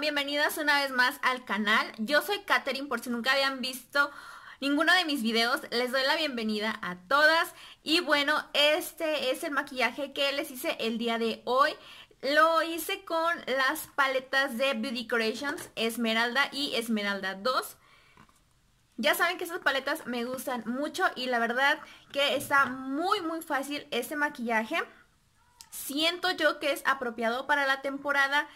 Bienvenidas una vez más al canal. Yo soy Katherine, por si nunca habían visto ninguno de mis videos, les doy la bienvenida a todas. Y bueno, este es el maquillaje que les hice el día de hoy. Lo hice con las paletas de Beauty Decorations Esmeralda y Esmeralda 2. Ya saben que estas paletas me gustan mucho y la verdad que está muy muy fácil este maquillaje. Siento yo que es apropiado para la temporada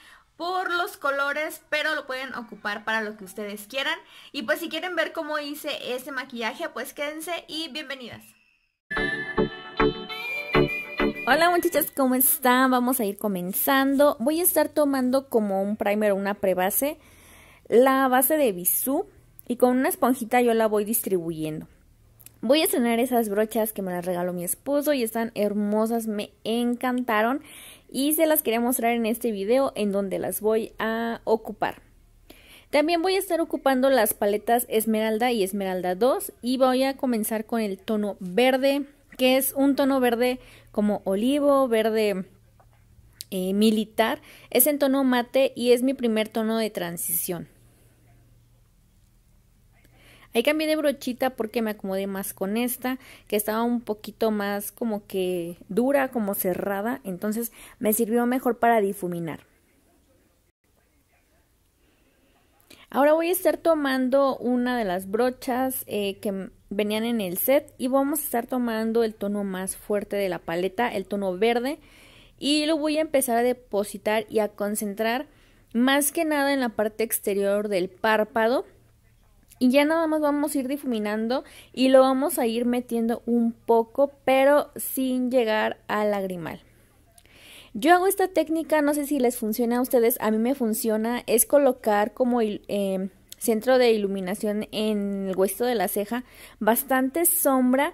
por los colores, pero lo pueden ocupar para lo que ustedes quieran. Y pues si quieren ver cómo hice ese maquillaje, pues quédense y bienvenidas. Hola muchachas, ¿cómo están? Vamos a ir comenzando. Voy a estar tomando como un primer o una prebase la base de Bisú y con una esponjita yo la voy distribuyendo. Voy a estrenar esas brochas que me las regaló mi esposo y están hermosas, me encantaron y se las quería mostrar en este video en donde las voy a ocupar. También voy a estar ocupando las paletas Esmeralda y Esmeralda 2 y voy a comenzar con el tono verde, que es un tono verde como olivo, verde eh, militar. Es en tono mate y es mi primer tono de transición. Ahí cambié de brochita porque me acomodé más con esta, que estaba un poquito más como que dura, como cerrada, entonces me sirvió mejor para difuminar. Ahora voy a estar tomando una de las brochas eh, que venían en el set y vamos a estar tomando el tono más fuerte de la paleta, el tono verde, y lo voy a empezar a depositar y a concentrar más que nada en la parte exterior del párpado y ya nada más vamos a ir difuminando y lo vamos a ir metiendo un poco, pero sin llegar al lagrimal. Yo hago esta técnica, no sé si les funciona a ustedes, a mí me funciona, es colocar como el em, centro de iluminación en el hueso de la ceja, bastante sombra,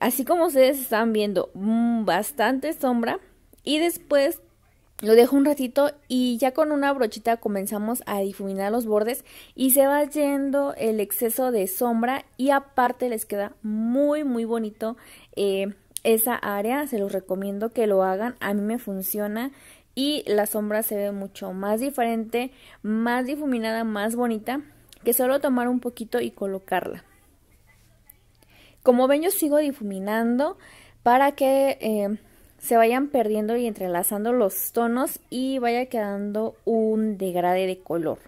así como ustedes están viendo, mm, bastante sombra, y después lo dejo un ratito y ya con una brochita comenzamos a difuminar los bordes y se va yendo el exceso de sombra y aparte les queda muy muy bonito eh, esa área, se los recomiendo que lo hagan, a mí me funciona y la sombra se ve mucho más diferente, más difuminada, más bonita que solo tomar un poquito y colocarla. Como ven yo sigo difuminando para que... Eh, se vayan perdiendo y entrelazando los tonos y vaya quedando un degrade de color.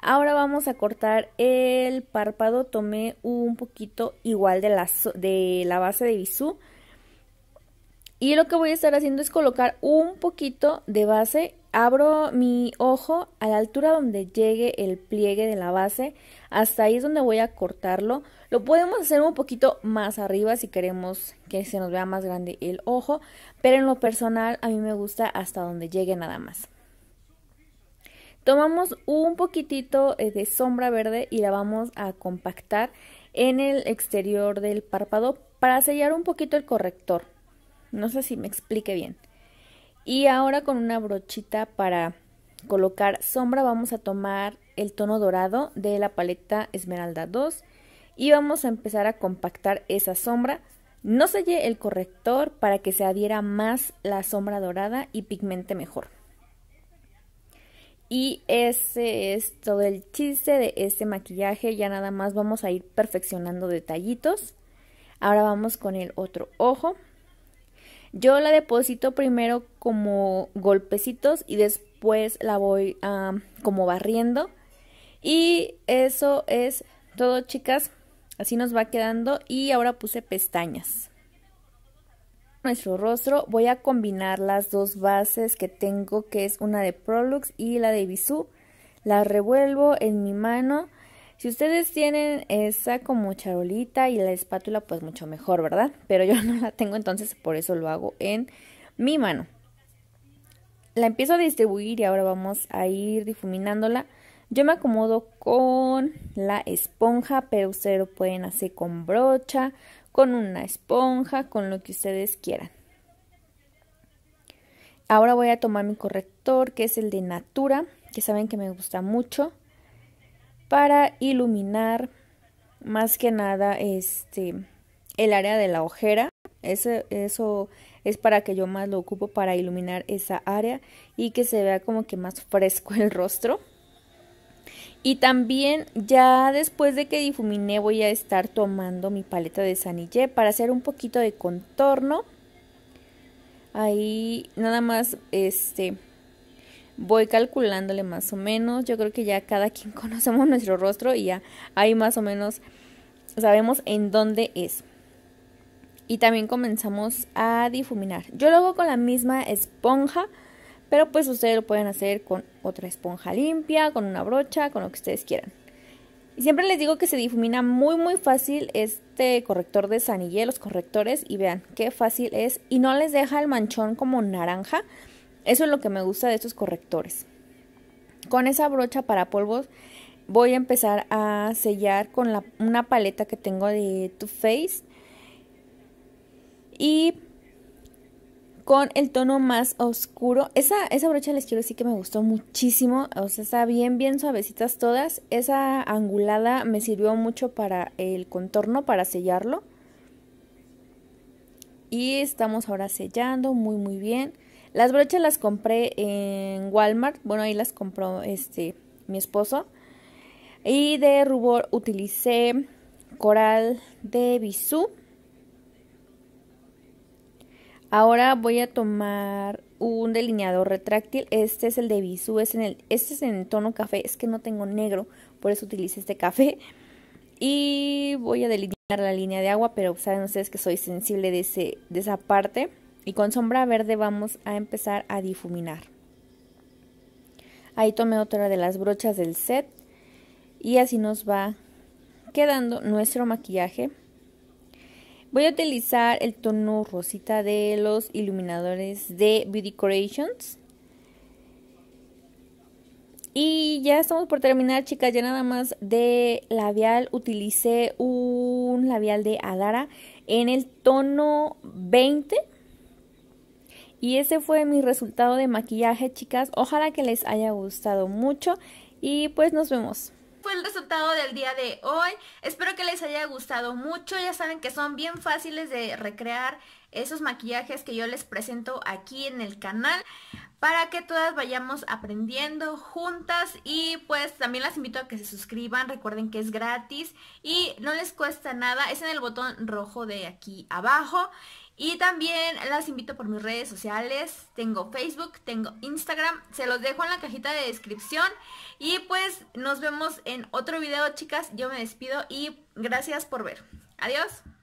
Ahora vamos a cortar el párpado, tomé un poquito igual de la, de la base de bisú. Y lo que voy a estar haciendo es colocar un poquito de base abro mi ojo a la altura donde llegue el pliegue de la base, hasta ahí es donde voy a cortarlo. Lo podemos hacer un poquito más arriba si queremos que se nos vea más grande el ojo, pero en lo personal a mí me gusta hasta donde llegue nada más. Tomamos un poquitito eh, de sombra verde y la vamos a compactar en el exterior del párpado para sellar un poquito el corrector. No sé si me explique bien. Y ahora con una brochita para colocar sombra vamos a tomar el tono dorado de la paleta Esmeralda 2 y vamos a empezar a compactar esa sombra. No sellé el corrector para que se adhiera más la sombra dorada y pigmente mejor. Y ese es todo el chiste de este maquillaje. Ya nada más vamos a ir perfeccionando detallitos. Ahora vamos con el otro ojo. Yo la deposito primero como golpecitos y después la voy como barriendo. Y eso es todo, chicas. Así nos va quedando. Y ahora puse pestañas. Nuestro rostro voy a combinar las dos bases que tengo, que es una de Prolux y la de Visu La revuelvo en mi mano si ustedes tienen esa como charolita y la espátula, pues mucho mejor, ¿verdad? Pero yo no la tengo, entonces por eso lo hago en mi mano. La empiezo a distribuir y ahora vamos a ir difuminándola. Yo me acomodo con la esponja, pero ustedes lo pueden hacer con brocha, con una esponja, con lo que ustedes quieran. Ahora voy a tomar mi corrector, que es el de Natura, que saben que me gusta mucho para iluminar más que nada este el área de la ojera. Eso, eso es para que yo más lo ocupo para iluminar esa área y que se vea como que más fresco el rostro. Y también ya después de que difumine voy a estar tomando mi paleta de Sanillé para hacer un poquito de contorno. Ahí nada más este voy calculándole más o menos. Yo creo que ya cada quien conocemos nuestro rostro y ya ahí más o menos sabemos en dónde es. Y también comenzamos a difuminar. Yo lo hago con la misma esponja, pero pues ustedes lo pueden hacer con otra esponja limpia, con una brocha, con lo que ustedes quieran. Y siempre les digo que se difumina muy muy fácil este corrector de sanillé, los correctores, y vean qué fácil es. Y no les deja el manchón como naranja, eso es lo que me gusta de estos correctores. Con esa brocha para polvos voy a empezar a sellar con una paleta que tengo de Too Faced. Y con el tono más oscuro. Esa, esa brocha les quiero decir que me gustó muchísimo. O sea, está bien, bien suavecitas todas. Esa angulada me sirvió mucho para el contorno, para sellarlo. Y estamos ahora sellando muy, muy bien. Las brochas las compré en Walmart. Bueno, ahí las compró este mi esposo. Y de rubor utilicé coral de bisú. Ahora voy a tomar un delineador retráctil. Este es el de Bisú, es en el, este es en tono café. Es que no tengo negro, por eso utilicé este café. Y voy a delinear la línea de agua, pero saben ustedes que soy sensible de, ese, de esa parte y con sombra verde vamos a empezar a difuminar. Ahí tomé otra de las brochas del set y así nos va quedando nuestro maquillaje. Voy a utilizar el tono rosita de los iluminadores de Beauty Decorations. Y ya estamos por terminar, chicas. Ya nada más de labial utilicé un labial de Adara en el tono 20. Y ese fue mi resultado de maquillaje, chicas. Ojalá que les haya gustado mucho y pues nos vemos fue el resultado del día de hoy. Espero que les haya gustado mucho. Ya saben que son bien fáciles de recrear esos maquillajes que yo les presento aquí en el canal para que todas vayamos aprendiendo juntas y pues también las invito a que se suscriban, recuerden que es gratis y no les cuesta nada, es en el botón rojo de aquí abajo y también las invito por mis redes sociales. Tengo Facebook, tengo Instagram. Se los dejo en la cajita de descripción. Y pues nos vemos en otro video, chicas. Yo me despido y gracias por ver. Adiós.